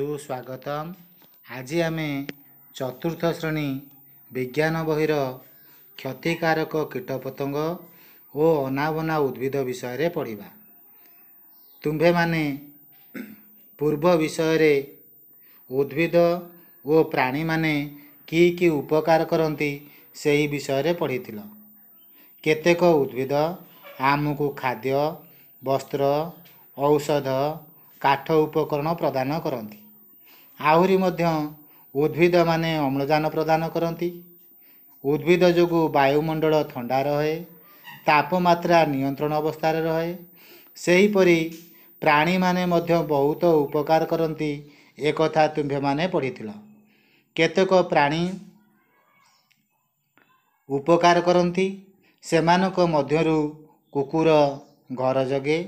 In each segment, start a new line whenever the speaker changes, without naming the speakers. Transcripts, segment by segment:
ସୁସ୍ୱାଗତମ ଆଜି ଆମେ ଚତୁର୍ଥ ଶ୍ରେଣୀ ବିଜ୍ଞାନ ବହିର କ୍ଷତିକାରକ କୀଟପତଙ୍ଗ ଓ ଅନାବନା ଉଦ୍ଭିଦ ବିଷୟରେ ପଢ଼ିବା ତୁମ୍ଭେମାନେ ପୂର୍ବ ବିଷୟରେ ଉଦ୍ଭିଦ ଓ ପ୍ରାଣୀମାନେ କି କି ଉପକାର କରନ୍ତି ସେହି ବିଷୟରେ ପଢ଼ିଥିଲ କେତେକ ଉଦ୍ଭିଦ ଆମକୁ ଖାଦ୍ୟ ବସ୍ତ୍ର ଔଷଧ କାଠ ଉପକରଣ ପ୍ରଦାନ କରନ୍ତି ଆହୁରି ମଧ୍ୟ ଉଦ୍ଭିଦମାନେ ଅମ୍ଳଜାନ ପ୍ରଦାନ କରନ୍ତି ଉଦ୍ଭିଦ ଯୋଗୁଁ ବାୟୁମଣ୍ଡଳ ଥଣ୍ଡା ରହେ ତାପମାତ୍ରା ନିୟନ୍ତ୍ରଣ ଅବସ୍ଥାରେ ରହେ ସେହିପରି ପ୍ରାଣୀମାନେ ମଧ୍ୟ ବହୁତ ଉପକାର କରନ୍ତି ଏକଥା ତୁମ୍ଭେମାନେ ପଢ଼ିଥିଲ କେତେକ ପ୍ରାଣୀ ଉପକାର କରନ୍ତି ସେମାନଙ୍କ ମଧ୍ୟରୁ କୁକୁର ଘର ଜଗେ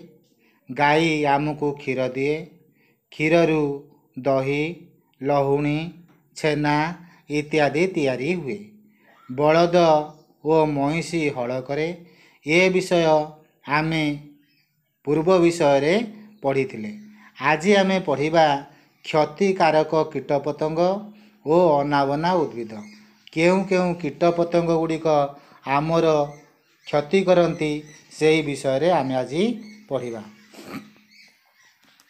ଗାଈ ଆମକୁ କ୍ଷୀର ଦିଏ କ୍ଷୀରରୁ ଦହି ଲହୁଣୀ ଛେନା ଇତ୍ୟାଦି ତିଆରି ହୁଏ ବଳଦ ଓ ମଇଁଷି ହଳ କରେ ଏ ବିଷୟ ଆମେ ପୂର୍ବ ବିଷୟରେ ପଢ଼ିଥିଲେ ଆଜି ଆମେ ପଢ଼ିବା କ୍ଷତିକାରକ କୀଟପତଙ୍ଗ ଓ ଅନାବନା ଉଦ୍ଭିଦ କେଉଁ କେଉଁ କୀଟପତଙ୍ଗ ଗୁଡ଼ିକ ଆମର କ୍ଷତି କରନ୍ତି ସେହି ବିଷୟରେ ଆମେ ଆଜି ପଢ଼ିବା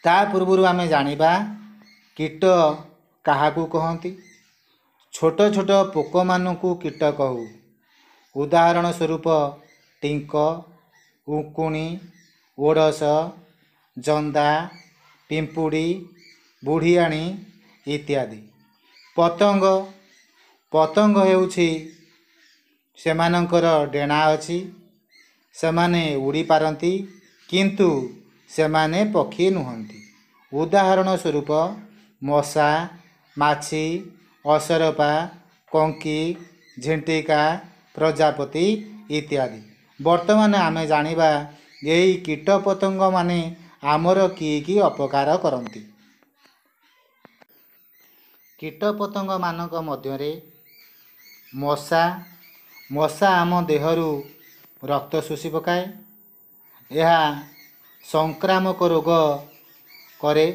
ତା ପୂର୍ବରୁ ଆମେ ଜାଣିବା କୀଟ କାହାକୁ କହନ୍ତି ଛୋଟ ଛୋଟ ପୋକମାନଙ୍କୁ କୀଟ କହୁ ଉଦାହରଣ ସ୍ୱରୂପ ଟିଙ୍କ ଉଙ୍କୁଣି ଓଡ଼ସ ଜନ୍ଦା ପିମ୍ପୁଡ଼ି ବୁଢ଼ିଆଣୀ ଇତ୍ୟାଦି ପତଙ୍ଗ ପତଙ୍ଗ ହେଉଛି ସେମାନଙ୍କର ଡେଣା ଅଛି ସେମାନେ ଉଡ଼ିପାରନ୍ତି କିନ୍ତୁ ସେମାନେ ପକ୍ଷୀ ନୁହନ୍ତି ଉଦାହରଣ ସ୍ୱରୂପ ମଶା ମାଛି ଅସରପା କଙ୍କି ଝିଣ୍ଟିକା ପ୍ରଜାପତି ଇତ୍ୟାଦି ବର୍ତ୍ତମାନ ଆମେ ଜାଣିବା ଏହି କୀଟପତଙ୍ଗମାନେ ଆମର କି କି ଅପକାର କରନ୍ତି କୀଟପତଙ୍ଗମାନଙ୍କ ମଧ୍ୟରେ ମଶା ମଶା ଆମ ଦେହରୁ ରକ୍ତ ଶୋଷି ପକାଏ ଏହା ସଂକ୍ରାମକ ରୋଗ କରେ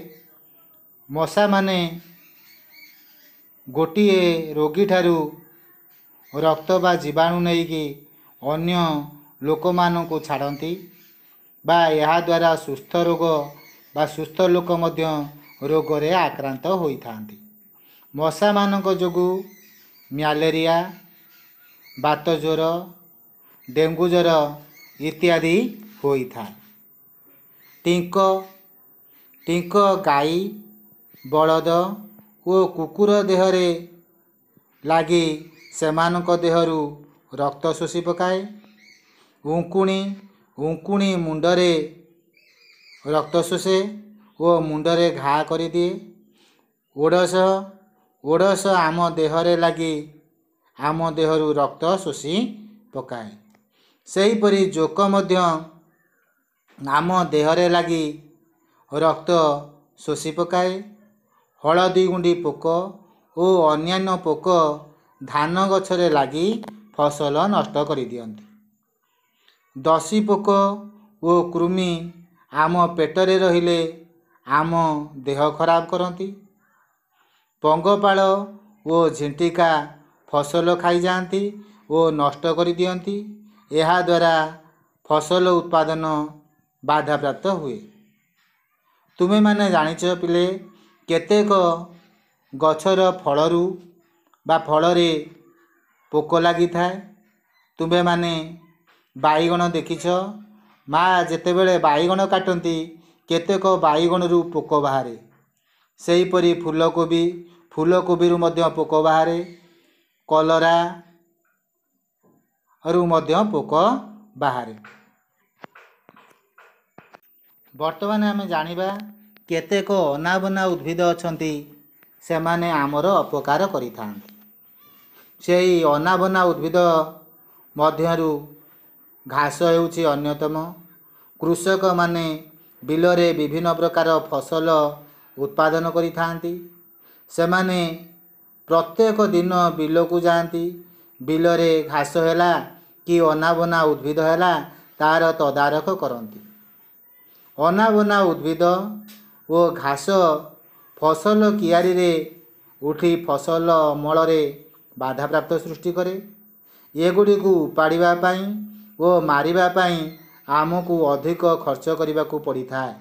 ମଶାମାନେ ଗୋଟିଏ ରୋଗୀଠାରୁ ରକ୍ତ ବା ଜୀବାଣୁ ନେଇକି ଅନ୍ୟ ଲୋକମାନଙ୍କୁ ଛାଡ଼ନ୍ତି ବା ଏହାଦ୍ୱାରା ସୁସ୍ଥ ରୋଗ ବା ସୁସ୍ଥ ଲୋକ ମଧ୍ୟ ରୋଗରେ ଆକ୍ରାନ୍ତ ହୋଇଥାନ୍ତି ମଶାମାନଙ୍କ ଯୋଗୁଁ ମ୍ୟାଲେରିଆ ବାତ ଜ୍ୱର ଡେଙ୍ଗୁ ଜ୍ୱର ଇତ୍ୟାଦି ହୋଇଥାଏ ଟିଙ୍କ ଟିଙ୍କ ଗାଈ बलद ओ कुकुर देह लागक्त शोषीि पकाए उन्डर रक्त शोषे ओडले घाइदिए ओड ओड आम देहले लागि आम देहहरू रक्त शोषी पकाए सहीपरि जोक आम देहले लागि रक्त शोषी पकाए ହଳଦୀ ଗୁଣ୍ଡି ପୋକ ଓ ଅନ୍ୟାନ୍ୟ ପୋକ ଧାନ ଗଛରେ ଲାଗି ଫସଲ ନଷ୍ଟ କରିଦିଅନ୍ତି ଦଶି ପୋକ ଓ କୃମି ଆମ ପେଟରେ ରହିଲେ ଆମ ଦେହ ଖରାପ କରନ୍ତି ପଙ୍ଗପାଳ ଓ ଝିଣ୍ଟିକା ଫସଲ ଖାଇଯାଆନ୍ତି ଓ ନଷ୍ଟ କରିଦିଅନ୍ତି ଏହାଦ୍ୱାରା ଫସଲ ଉତ୍ପାଦନ ବାଧାପ୍ରାପ୍ତ ହୁଏ ତୁମେମାନେ ଜାଣିଛ ପିଲେ କେତେକ ଗଛର ଫଳରୁ ବା ଫଳରେ ପୋକ ଲାଗିଥାଏ ତୁମ୍ଭେମାନେ ବାଇଗଣ ଦେଖିଛ ମା ଯେତେବେଳେ ବାଇଗଣ କାଟନ୍ତି କେତେକ ବାଇଗଣରୁ ପୋକ ବାହାରେ ସେହିପରି ଫୁଲକୋବି ଫୁଲକୋବିରୁ ମଧ୍ୟ ପୋକ ବାହାରେ କଲରାରୁ ମଧ୍ୟ ପୋକ ବାହାରେ ବର୍ତ୍ତମାନ ଆମେ ଜାଣିବା କେତେକ ଅନାବନା ଉଦ୍ଭିଦ ଅଛନ୍ତି ସେମାନେ ଆମର ଅପକାର କରିଥାନ୍ତି ସେଇ ଅନାବନା ଉଦ୍ଭିଦ ମଧ୍ୟରୁ ଘାସ ହେଉଛି ଅନ୍ୟତମ କୃଷକମାନେ ବିଲରେ ବିଭିନ୍ନ ପ୍ରକାର ଫସଲ ଉତ୍ପାଦନ କରିଥାନ୍ତି ସେମାନେ ପ୍ରତ୍ୟେକ ଦିନ ବିଲକୁ ଯାଆନ୍ତି ବିଲରେ ଘାସ ହେଲା କି ଅନାବନା ଉଦ୍ଭିଦ ହେଲା ତା'ର ତଦାରଖ କରନ୍ତି ଅନାବନା ଉଦ୍ଭିଦ ଓ ଘାସ ଫସଲ କିଆରିରେ ଉଠି ଫସଲ ଅମଳରେ ବାଧାପ୍ରାପ୍ତ ସୃଷ୍ଟି କରେ ଏଗୁଡ଼ିକୁ ଉପାଡ଼ିବା ପାଇଁ ଓ ମାରିବା ପାଇଁ ଆମକୁ ଅଧିକ ଖର୍ଚ୍ଚ କରିବାକୁ ପଡ଼ିଥାଏ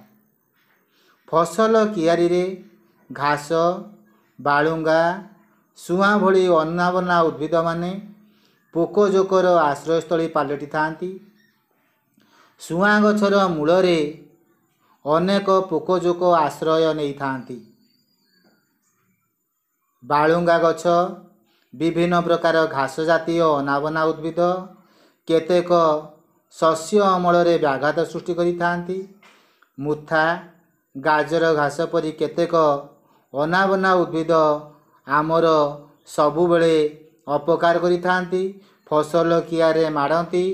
ଫସଲ କିଆରିରେ ଘାସ ବାଳୁଙ୍ଗା ସୁଆଁ ଭଳି ଅନାବନା ଉଦ୍ଭିଦମାନେ ପୋକ ଜୋକର ଆଶ୍ରୟସ୍ଥଳୀ ପାଲଟିଥାନ୍ତି ସୁଆଁ ଗଛର ମୂଳରେ ଅନେକ ପୋକଜୋକ ଆଶ୍ରୟ ନେଇଥାନ୍ତି ବାଳୁଙ୍ଗା ଗଛ ବିଭିନ୍ନ ପ୍ରକାର ଘାସ ଜାତୀୟ ଅନାବନା ଉଦ୍ଭିଦ କେତେକ ଶସ୍ୟ ଅମଳରେ ବ୍ୟାଘାତ ସୃଷ୍ଟି କରିଥାନ୍ତି ମୁଥା ଗାଜର ଘାସ ପରି କେତେକ ଅନାବନା ଉଦ୍ଭିଦ ଆମର ସବୁବେଳେ ଅପକାର କରିଥାନ୍ତି ଫସଲ କିଆରେ ମାଡ଼ନ୍ତି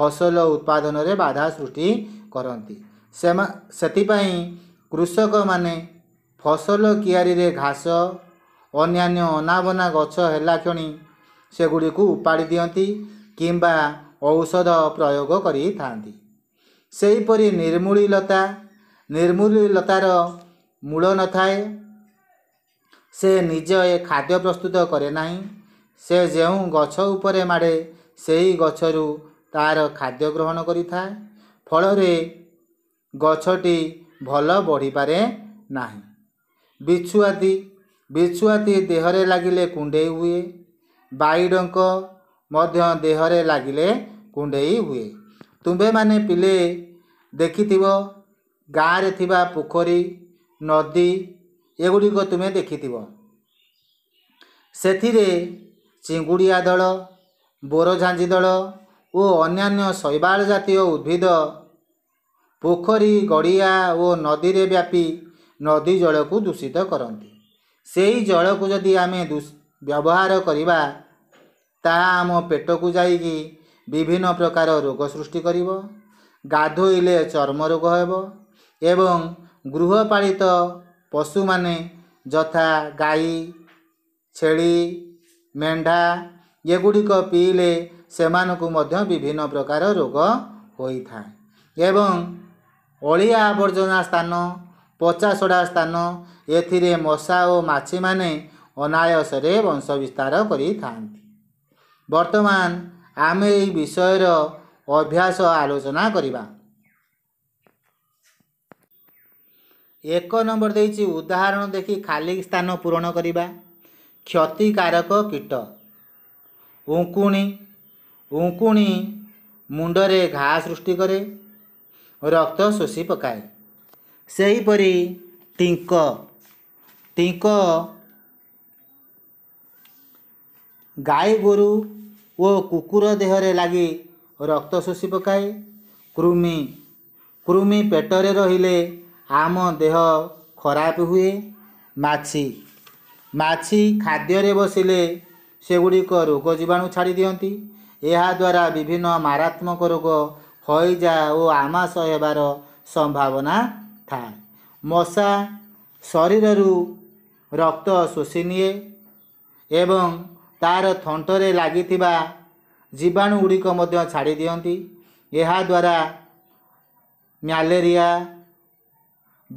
ଫସଲ ଉତ୍ପାଦନରେ ବାଧା ସୃଷ୍ଟି କରନ୍ତି ସେଥିପାଇଁ କୃଷକମାନେ ଫସଲ କିଆରିରେ ଘାସ ଅନ୍ୟାନ୍ୟ ଅନାବନା ଗଛ ହେଲା କ୍ଷଣି ସେଗୁଡ଼ିକୁ ଉପାଡ଼ି ଦିଅନ୍ତି କିମ୍ବା ଔଷଧ ପ୍ରୟୋଗ କରିଥାନ୍ତି ସେହିପରି ନିର୍ମୂଳି ଲତା ନିର୍ମୂଳି ଲତାର ମୂଳ ନଥାଏ ସେ ନିଜ ଏ ଖାଦ୍ୟ ପ୍ରସ୍ତୁତ କରେ ନାହିଁ ସେ ଯେଉଁ ଗଛ ଉପରେ ମାଡ଼େ ସେହି ଗଛରୁ ତା'ର ଖାଦ୍ୟ ଗ୍ରହଣ କରିଥାଏ ଫଳରେ ଗଛଟି ଭଲ ବଢ଼ିପାରେ ନାହିଁ ବିଛୁଆତି ବିଛୁଆତି ଦେହରେ ଲାଗିଲେ କୁଣ୍ଡେଇ ହୁଏ ବାଇଡ଼ଙ୍କ ମଧ୍ୟ ଦେହରେ ଲାଗିଲେ କୁଣ୍ଡେଇ ହୁଏ ତୁମ୍ଭେମାନେ ପିଲେ ଦେଖିଥିବ ଗାଁରେ ଥିବା ପୋଖରୀ ନଦୀ ଏଗୁଡ଼ିକ ତୁମେ ଦେଖିଥିବ ସେଥିରେ ଚିଙ୍ଗୁଡ଼ିଆ ଦଳ ବୋରଝାଞ୍ଜି ଦଳ ଓ ଅନ୍ୟାନ୍ୟ ଶୈବାଳ ଜାତୀୟ ଉଦ୍ଭିଦ ପୋଖରୀ ଗଡ଼ିଆ ଓ ନଦୀରେ ବ୍ୟାପି ନଦୀ ଜଳକୁ ଦୂଷିତ କରନ୍ତି ସେହି ଜଳକୁ ଯଦି ଆମେ ବ୍ୟବହାର କରିବା ତାହା ଆମ ପେଟକୁ ଯାଇକି ବିଭିନ୍ନ ପ୍ରକାର ରୋଗ ସୃଷ୍ଟି କରିବ ଗାଧୋଇଲେ ଚର୍ମ ରୋଗ ହେବ ଏବଂ ଗୃହପାଳିତ ପଶୁମାନେ ଯଥା ଗାଈ ଛେଳି ମେଣ୍ଢା ଏଗୁଡ଼ିକ ପିଇଲେ ସେମାନଙ୍କୁ ମଧ୍ୟ ବିଭିନ୍ନ ପ୍ରକାର ରୋଗ ହୋଇଥାଏ ଏବଂ ଅଳିଆ ଆବର୍ଜନା ସ୍ଥାନ ପଚାସଢ଼ା ସ୍ଥାନ ଏଥିରେ ମଶା ଓ ମାଛିମାନେ ଅନାୟସରେ ବଂଶ ବିସ୍ତାର କରିଥାନ୍ତି ବର୍ତ୍ତମାନ ଆମେ ଏହି ବିଷୟର ଅଭ୍ୟାସ ଆଲୋଚନା କରିବା ଏକ ନମ୍ବର ଦେଇଛି ଉଦାହରଣ ଦେଖି ଖାଲି ସ୍ଥାନ ପୂରଣ କରିବା କ୍ଷତିକାରକ କୀଟ ଉଙ୍କୁଣି ଉଙ୍କୁଣି ମୁଣ୍ଡରେ ଘା ସୃଷ୍ଟି କରେ ରକ୍ତ ଶୋଷି ପକାଏ ସେହିପରି ଟିଙ୍କ ଟିଙ୍କ ଗାଈ ଗୋରୁ ଓ କୁକୁର ଦେହରେ ଲାଗି ରକ୍ତ ଶୋଷି ପକାଏ କୃମି କୃମି ପେଟରେ ରହିଲେ ଆମ ଦେହ ଖରାପ ହୁଏ ମାଛି ମାଛି ଖାଦ୍ୟରେ ବସିଲେ ସେଗୁଡ଼ିକ ରୋଗ ଜୀବାଣୁ ଛାଡ଼ି ଦିଅନ୍ତି ଏହାଦ୍ୱାରା ବିଭିନ୍ନ ମାରାତ୍ମକ ରୋଗ ହଇଜା ଓ ଆମାଶ ହେବାର ସମ୍ଭାବନା ଥାଏ ମଶା ଶରୀରରୁ ରକ୍ତ ଶୋଷି ନିଏ ଏବଂ ତା'ର ଥଣ୍ଟରେ ଲାଗିଥିବା ଜୀବାଣୁ ଗୁଡ଼ିକ ମଧ୍ୟ ଛାଡ଼ି ଦିଅନ୍ତି ଏହାଦ୍ୱାରା ମ୍ୟାଲେରିଆ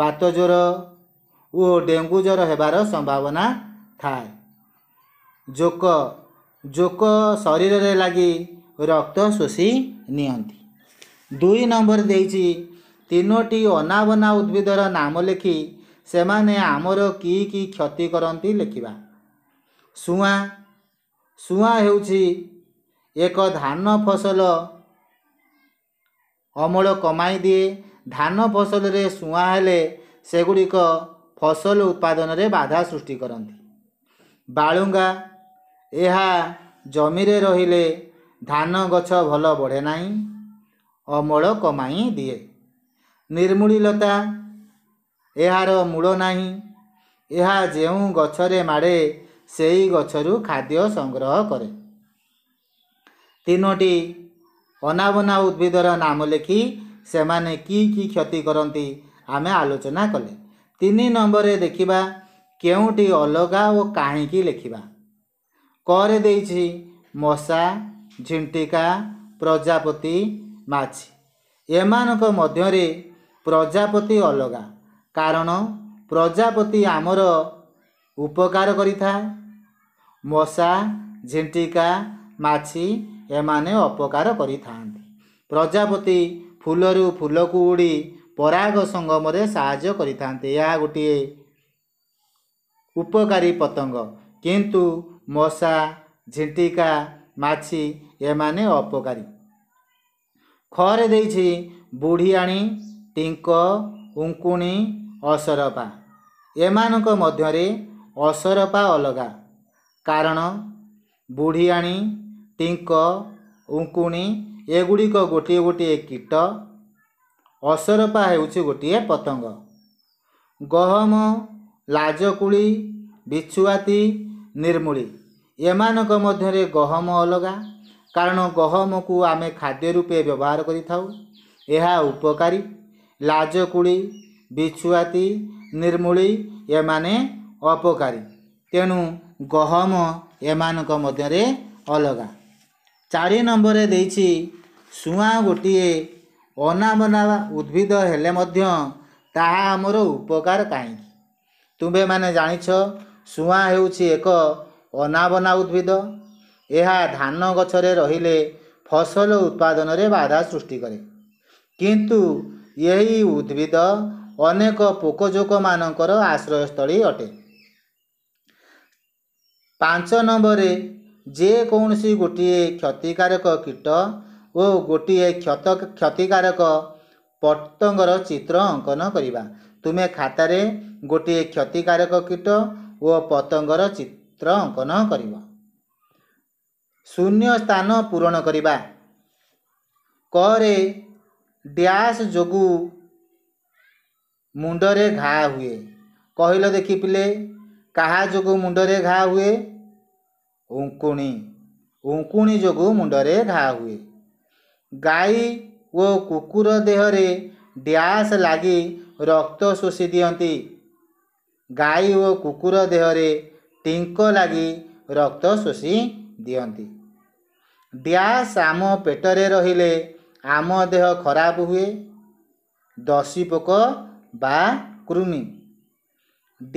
ବାତ ଜ୍ୱର ଓ ଡେଙ୍ଗୁ ଜ୍ୱର ହେବାର ସମ୍ଭାବନା ଥାଏ ଜୋକ ଜୋକ ଶରୀରରେ ଲାଗି ରକ୍ତ ଶୋଷି ନିଅନ୍ତି ଦୁଇ ନମ୍ବର ଦେଇଛି ତିନୋଟି ଅନାବନା ଉଦ୍ଭିଦର ନାମ ଲେଖି ସେମାନେ ଆମର କି କି କ୍ଷତି କରନ୍ତି ଲେଖିବା ସୁଆଁ ସୁଆଁ ହେଉଛି ଏକ ଧାନ ଫସଲ ଅମଳ କମାଇ ଦିଏ ଧାନ ଫସଲରେ ସୁଆଁ ହେଲେ ସେଗୁଡ଼ିକ ଫସଲ ଉତ୍ପାଦନରେ ବାଧା ସୃଷ୍ଟି କରନ୍ତି ବାଳୁଙ୍ଗା ଏହା ଜମିରେ ରହିଲେ ଧାନ ଗଛ ଭଲ ବଢ଼େ ନାହିଁ ଅମଳ କମାଇ ଦିଏ ନିର୍ମୂଳିଲତା ଏହାର ମୂଳ ନାହିଁ ଏହା ଯେଉଁ ଗଛରେ ମାଡ଼େ ସେହି ଗଛରୁ ଖାଦ୍ୟ ସଂଗ୍ରହ କରେ ତିନୋଟି ଅନାବନା ଉଦ୍ଭିଦର ନାମ ଲେଖି ସେମାନେ କି କି କ୍ଷତି କରନ୍ତି ଆମେ ଆଲୋଚନା କଲେ ତିନି ନମ୍ବରରେ ଦେଖିବା କେଉଁଠି ଅଲଗା ଓ କାହିଁକି ଲେଖିବା କରେ ଦେଇଛି ମଶା ଝିଣ୍ଟିକା ପ୍ରଜାପତି ମାଛି ଏମାନଙ୍କ ମଧ୍ୟରେ ପ୍ରଜାପତି ଅଲଗା କାରଣ ପ୍ରଜାପତି ଆମର ଉପକାର କରିଥାଏ ମଶା ଝିଣ୍ଟିକା ମାଛି ଏମାନେ ଅପକାର କରିଥାନ୍ତି ପ୍ରଜାପତି ଫୁଲରୁ ଫୁଲକୁ ଉଡ଼ି ପରାଗ ସଙ୍ଗମରେ ସାହାଯ୍ୟ କରିଥାନ୍ତି ଏହା ଗୋଟିଏ ଉପକାରୀ ପତଙ୍ଗ କିନ୍ତୁ ମଶା ଝିଣ୍ଟିକା ମାଛି ଏମାନେ ଅପକାରୀ ଖରେ ଦେଇଛି ବୁଢ଼ିଆଣୀ ଟିଙ୍କ ଉଙ୍କୁଣି ଅସରପା ଏମାନଙ୍କ ମଧ୍ୟରେ ଅସରପା ଅଲଗା କାରଣ ବୁଢ଼ିଆଣୀ ଟିଙ୍କ ଉଙ୍କୁଣି ଏଗୁଡ଼ିକ ଗୋଟିଏ ଗୋଟିଏ କୀଟ ଅସରପା ହେଉଛି ଗୋଟିଏ ପତଙ୍ଗ ଗହମ ଲାଜକୁଳି ବିଛୁଆତି ନିର୍ମୂଳି ଏମାନଙ୍କ ମଧ୍ୟରେ ଗହମ ଅଲଗା କାରଣ ଗହମକୁ ଆମେ ଖାଦ୍ୟ ରୂପେ ବ୍ୟବହାର କରିଥାଉ ଏହା ଉପକାରୀ ଲାଜକୁଳି ବିଛୁଆତି ନିର୍ମୂଳି ଏମାନେ ଅପକାରୀ ତେଣୁ ଗହମ ଏମାନଙ୍କ ମଧ୍ୟରେ ଅଲଗା ଚାରି ନମ୍ବରରେ ଦେଇଛି ସୁଆଁ ଗୋଟିଏ ଅନାବନା ଉଦ୍ଭିଦ ହେଲେ ମଧ୍ୟ ତାହା ଆମର ଉପକାର କାହିଁକି ତୁମ୍ଭେମାନେ ଜାଣିଛ ସୁଆଁ ହେଉଛି ଏକ ଅନାବନା ଉଦ୍ଭିଦ ଏହା ଧାନ ଗଛରେ ରହିଲେ ଫସଲ ଉତ୍ପାଦନରେ ବାଧା ସୃଷ୍ଟି କରେ କିନ୍ତୁ ଏହି ଉଦ୍ଭିଦ ଅନେକ ପୋକଜୋକମାନଙ୍କର ଆଶ୍ରୟସ୍ଥଳୀ ଅଟେ ପାଞ୍ଚ ନମ୍ବରରେ ଯେକୌଣସି ଗୋଟିଏ କ୍ଷତିକାରକ କୀଟ ଓ ଗୋଟିଏ କ୍ଷତ କ୍ଷତିକାରକ ପତଙ୍ଗର ଚିତ୍ର ଅଙ୍କନ କରିବା ତୁମେ ଖାତାରେ ଗୋଟିଏ କ୍ଷତିକାରକ କୀଟ ଓ ପତଙ୍ଗର ଚିତ୍ର ଅଙ୍କନ କରିବ ଶୂନ୍ୟ ସ୍ଥାନ ପୂରଣ କରିବା କରେ ଡ୍ୟାସ୍ ଯୋଗୁଁ ମୁଣ୍ଡରେ ଘା ହୁଏ କହିଲ ଦେଖି ପିଲେ କାହା ଯୋଗୁଁ ମୁଣ୍ଡରେ ଘା ହୁଏ ଉଙ୍କୁଣି ଉଙ୍କୁଣି ଯୋଗୁଁ ମୁଣ୍ଡରେ ଘା ହୁଏ ଗାଈ ଓ କୁକୁର ଦେହରେ ଡ୍ୟାସ୍ ଲାଗି ରକ୍ତ ଶୋଷି ଦିଅନ୍ତି ଗାଈ ଓ କୁକୁର ଦେହରେ ଟିଙ୍କ ଲାଗି ରକ୍ତ ଶୋଷି ଦିଅନ୍ତି ଡ୍ୟାସ୍ ଆମ ପେଟରେ ରହିଲେ ଆମ ଦେହ ଖରାପ ହୁଏ ଦଶି ପୋକ ବା କୃମି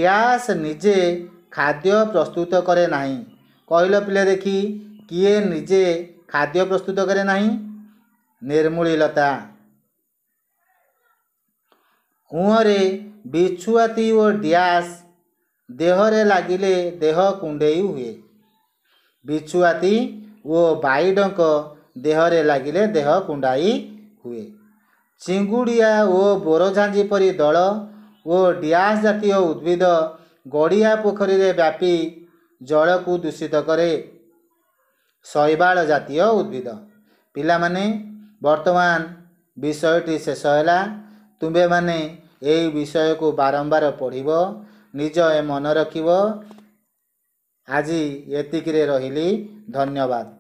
ଡ୍ୟାସ୍ ନିଜେ ଖାଦ୍ୟ ପ୍ରସ୍ତୁତ କରେ ନାହିଁ କହିଲ ପିଲା ଦେଖି କିଏ ନିଜେ ଖାଦ୍ୟ ପ୍ରସ୍ତୁତ କରେ ନାହିଁ ନିର୍ମୂଳିଲତା ହୁଁରେ ବିଛୁଆତି ଓ ଡ୍ୟାସ୍ ଦେହରେ ଲାଗିଲେ ଦେହ କୁଣ୍ଡେଇ ହୁଏ विछुवा ओ बइडको देहले लाग्डाइ हुँ चिङुडिया ओ बोरझाजी परि दल ओयास जातीय उद्भिद गडिया पोखरी व्यापी जलको दूषित करे शैवा उद्भिद पाने वर्तमान विषय शेष होला तुम्भे म यही विषयको बारम्बार पढिब मन रक आज यतिकै रहिलि धन्यवाद